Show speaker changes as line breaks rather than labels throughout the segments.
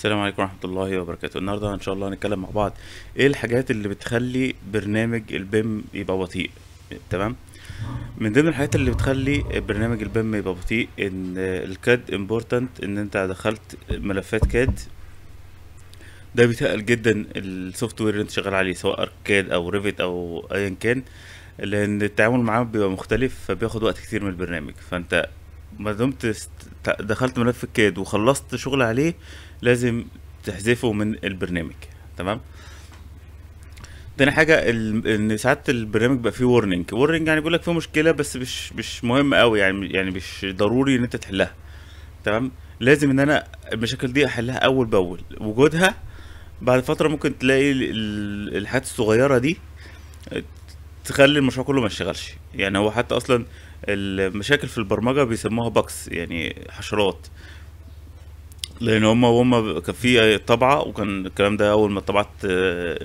السلام عليكم ورحمة الله وبركاته النهاردة ان شاء الله هنتكلم مع بعض ايه الحاجات اللي بتخلي برنامج البيم يبقى بطيء تمام من ضمن الحاجات اللي بتخلي برنامج البيم يبقى بطيء ان الكاد امبورتنت ان انت دخلت ملفات كاد ده بيتقل جدا السوفت وير اللي انت شغال عليه سواء اركاد او ريفت او ايا كان لان التعامل معاه بيبقى مختلف فبياخد وقت كتير من البرنامج فانت ما دمت دخلت ملف الكاد وخلصت شغل عليه لازم تحذفه من البرنامج تمام تاني حاجه ان ساعات البرنامج بقى فيه ورنينج ورنينج يعني بيقول لك فيه مشكله بس مش مش مهم قوي يعني يعني مش ضروري ان انت تحلها تمام لازم ان انا المشاكل دي احلها اول باول وجودها بعد فتره ممكن تلاقي الحاجات الصغيره دي تخلي المشروع كله ما يشتغلش يعني هو حتى اصلا المشاكل في البرمجه بيسموها باكس يعني حشرات لان هما هم كان في طبعه وكان الكلام ده اول ما الطبعات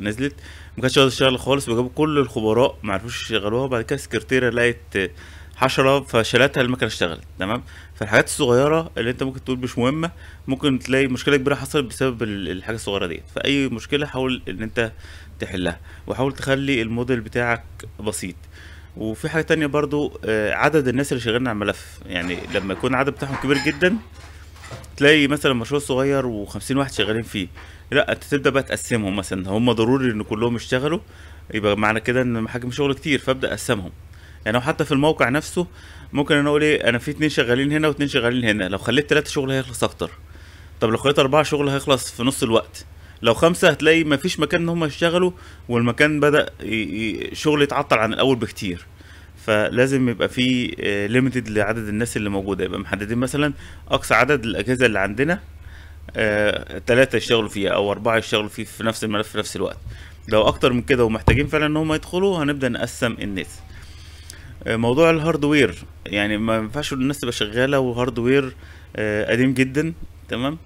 نزلت ما كانش قادره تشتغل خالص وجابوا كل الخبراء ما عرفوش يشغلوها بعد كده السكرتيره لقت حشره فشالتها المكنه اشتغلت تمام فالحاجات الصغيره اللي انت ممكن تقول مش مهمه ممكن تلاقي مشكله كبيره حصلت بسبب الحاجه الصغيره ديت فاي مشكله حاول ان انت تحلها وحاول تخلي الموديل بتاعك بسيط وفي حاجه تانية برضو آه، عدد الناس اللي شغالين على الملف يعني لما يكون العدد بتاعهم كبير جدا تلاقي مثلا مشروع صغير و50 واحد شغالين فيه لا انت تبدا بقى تقسمهم مثلا هم ضروري ان كلهم يشتغلوا يبقى معنى كده ان حجم شغل كتير فابدا اقسمهم يعني حتى في الموقع نفسه ممكن انا اقول ايه انا في اتنين شغالين هنا واتنين شغالين هنا لو خليت تلاته شغل هيخلص اكتر طب لو خليت اربعه شغل هيخلص في نص الوقت لو خمسه هتلاقي مفيش مكان ان هم يشتغلوا والمكان بدا شغل يتعطل عن الاول بكتير فلازم يبقى في ليميتد آه، لعدد الناس اللي موجوده يبقى محددين مثلا اقصى عدد الاجهزه اللي عندنا ثلاثه آه، يشتغلوا فيها او اربعه يشتغلوا فيه في نفس الملف في نفس الوقت لو اكتر من كده ومحتاجين فعلا ان هم يدخلوا هنبدا نقسم الناس آه، موضوع الهاردوير يعني ما ينفعش الناس تبقى شغاله وهاردوير قديم جدا تمام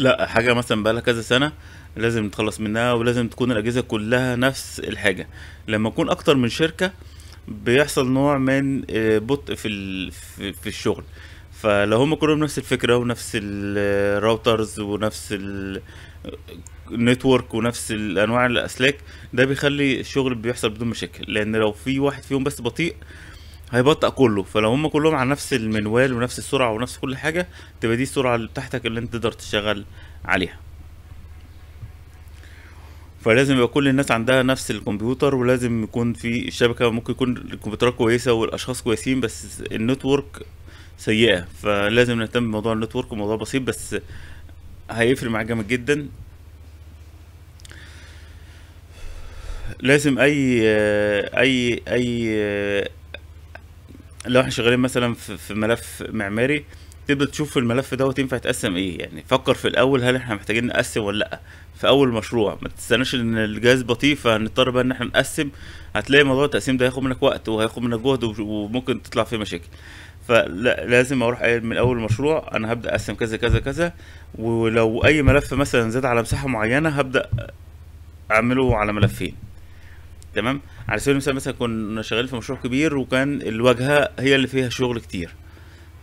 لا حاجه مثلا بقالها كذا سنه لازم نتخلص منها ولازم تكون الاجهزه كلها نفس الحاجه لما يكون اكتر من شركه بيحصل نوع من آه، بطء في في الشغل فلو هم كلهم نفس الفكره ونفس الراوترز آه، ونفس النتورك آه، ونفس انواع الاسلاك ده بيخلي الشغل بيحصل بدون مشاكل لان لو في واحد فيهم بس بطيء هيبطأ كله فلو هم كلهم على نفس المنوال ونفس السرعه ونفس كل حاجه تبقى دي السرعه اللي بتاعتك اللي انت تقدر تشتغل عليها فلازم يبقى كل الناس عندها نفس الكمبيوتر ولازم يكون في الشبكه ممكن يكون الكمبيوترات كويسه والاشخاص كويسين بس النتورك سيئه فلازم نهتم بموضوع النتورك موضوع بسيط بس هيفرق معاك جامد جدا لازم اي اي اي لو احنا شغالين مثلا في ملف معماري تبدا تشوف الملف دوت ينفع يتقسم ايه يعني فكر في الاول هل احنا محتاجين نقسم ولا لا في اول مشروع ما تستناش ان الجهاز بطيء فهنضطر بقى ان احنا نقسم هتلاقي موضوع التقسيم ده هياخد منك وقت وهياخد منك جهد وممكن تطلع فيه مشاكل لازم اروح قايل من اول مشروع انا هبدا اقسم كذا كذا كذا ولو اي ملف مثلا زاد على مساحه معينه هبدا اعمله على ملفين تمام على سبيل المثال مثلا كنا شغالين في مشروع كبير وكان الواجهه هي اللي فيها شغل كتير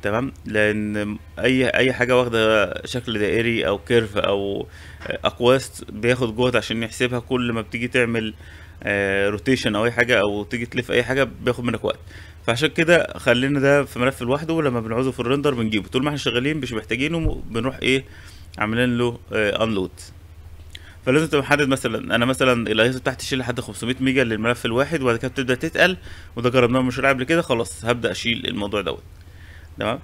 تمام لان اي اي حاجه واخده شكل دائري او كيرف او اقواس بياخد جهد عشان يحسبها كل ما بتيجي تعمل روتيشن آه، او اي حاجه او تيجي تلف اي حاجه بياخد منك وقت فعشان كده خلينا ده في ملف لوحده ولما بنعوزه في الريندر بنجيبه طول ما احنا شغالين مش محتاجينه بنروح ايه عاملين له انلود آه، فلازم تبقى محدد مثلا انا مثلا الايزو بتاعتي تشيل لحد 500 ميجا للملف الواحد وبعد كده بتبدا تتقل وده جربناه مشروع قبل كده خلاص هبدا اشيل الموضوع دوت تمام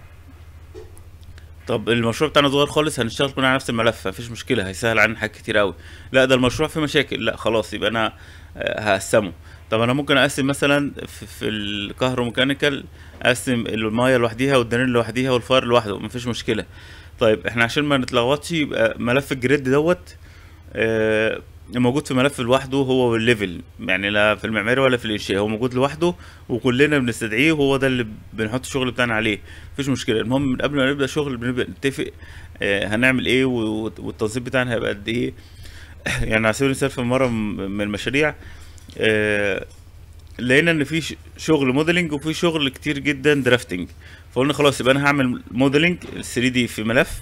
طب المشروع بتاعنا صغير خالص هنشتغل كلنا على نفس الملف مفيش مشكله هيسهل علينا حاجات كتير قوي لا ده المشروع فيه مشاكل لا خلاص يبقى انا آه، هقسمه طب انا ممكن اقسم مثلا في, الكهروميكانيكال اقسم المايه لوحديها والدرين لوحديها والفاير لوحده مفيش مشكله طيب احنا عشان ما نتلخبطش يبقى ملف الجريد دوت آه، موجود في ملف لوحده هو والليفل يعني لا في المعماري ولا في الانشاء هو موجود لوحده وكلنا بنستدعيه وهو ده اللي بنحط الشغل بتاعنا عليه مفيش مشكله المهم من قبل ما نبدا شغل بنبدا نتفق آه، هنعمل ايه والتنظيم بتاعنا هيبقى قد ايه يعني على سبيل المثال في مره من المشاريع آه، لقينا ان في شغل موديلنج وفي شغل كتير جدا درافتنج فقلنا خلاص يبقى انا هعمل موديلنج 3 دي في ملف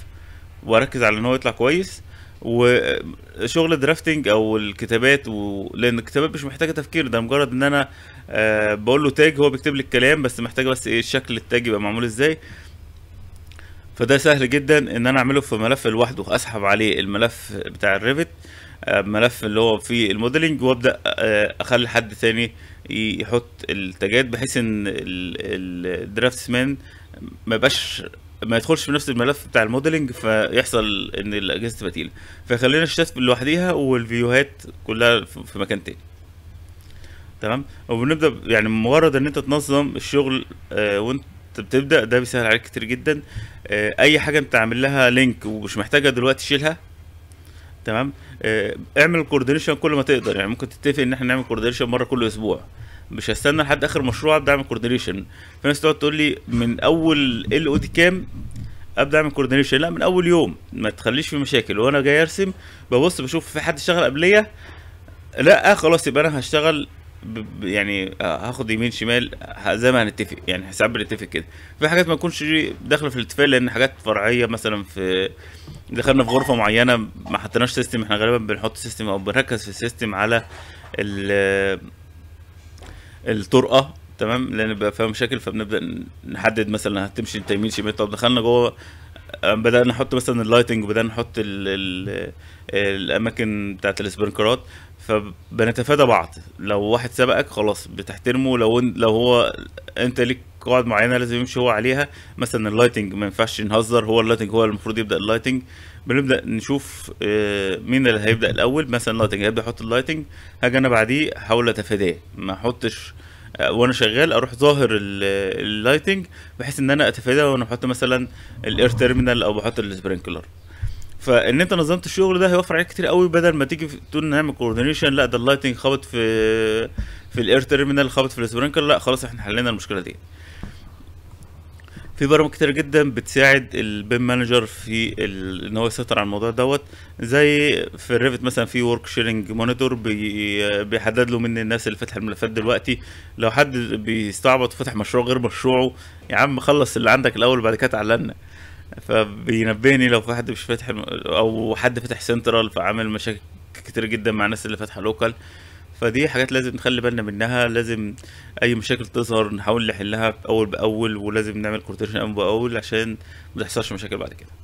واركز على ان هو يطلع كويس وشغل درافتنج او الكتابات و... لان الكتابات مش محتاجه تفكير ده مجرد ان انا آه، بقول له تاج هو بيكتب لي الكلام بس محتاجه بس ايه شكل التاج يبقى معمول ازاي فده سهل جدا ان انا اعمله في ملف لوحده اسحب عليه الملف بتاع الريفت آه، ملف اللي هو فيه الموديلنج وابدا آه، اخلي حد تاني يحط التاجات بحيث ان الدرافتسمان ما يبقاش ما يدخلش في نفس الملف بتاع الموديلنج فيحصل ان الاجهزه تبقى تقيله فخلينا الشاشات لوحديها والفيوهات كلها في مكان تاني تمام وبنبدا يعني مجرد ان انت تنظم الشغل آه وانت بتبدا ده بيسهل عليك كتير جدا آه اي حاجه انت عامل لها لينك ومش محتاجها دلوقتي شيلها تمام آه اعمل كوردينيشن كل ما تقدر يعني ممكن تتفق ان احنا نعمل كوردينيشن مره كل اسبوع مش هستنى لحد اخر مشروع ابدا اعمل كوردينيشن في ناس تقعد تقول لي من اول ال او دي كام ابدا اعمل كوردينيشن لا من اول يوم ما تخليش في مشاكل وانا جاي ارسم ببص بشوف في حد اشتغل قبليه لا آه، خلاص يبقى انا هشتغل يعني آه، هاخد يمين شمال زي ما هنتفق يعني ساعات بنتفق كده في حاجات ما تكونش داخله في الاتفاق لان حاجات فرعيه مثلا في دخلنا في غرفه معينه ما حطيناش سيستم احنا غالبا بنحط سيستم او بنركز في السيستم على الطرقه تمام لان بقى فيها مشاكل فبنبدا نحدد مثلا هتمشي انت يمين شمال طب دخلنا جوه آه، بدانا نحط مثلا اللايتنج بدانا نحط ال ال الاماكن بتاعت السبرنكرات فبنتفادى بعض لو واحد سبقك خلاص بتحترمه لو لو هو انت ليك قواعد معينه لازم يمشي هو عليها مثلا اللايتنج ما ينفعش نهزر هو اللايتنج هو المفروض يبدا اللايتنج بنبدا نشوف آه، مين اللي هيبدا الاول مثلا اللايتنج هيبدا يحط اللايتنج هاجي انا بعديه احاول اتفاداه ما احطش آه، وانا شغال اروح ظاهر اللايتنج بحيث ان انا اتفادى وانا بحط مثلا الاير تيرمينال او بحط السبرينكلر فان انت نظمت الشغل ده هيوفر عليك كتير قوي بدل ما تيجي تقول نعمل كوردينيشن لا ده اللايتنج خبط في في الاير تيرمينال خبط في السبرينكلر لا خلاص احنا حلينا المشكله دي في برامج كتير جدا بتساعد البيم مانجر في ان هو يسيطر على الموضوع دوت زي في الريفت مثلا في ورك شيرنج مونيتور بيحدد له من الناس اللي فتح الملفات دلوقتي لو حد بيستعبط فتح مشروع غير مشروعه يا عم خلص اللي عندك الاول وبعد كده تعلمنا فبينبهني لو في حد مش فاتح او حد فاتح سنترال فعامل مشاكل كتير جدا مع الناس اللي فاتحه لوكال فدي حاجات لازم نخلي بالنا منها لازم اي مشاكل تظهر نحاول نحلها اول باول ولازم نعمل كورتيشن اول باول عشان ما تحصلش مشاكل بعد كده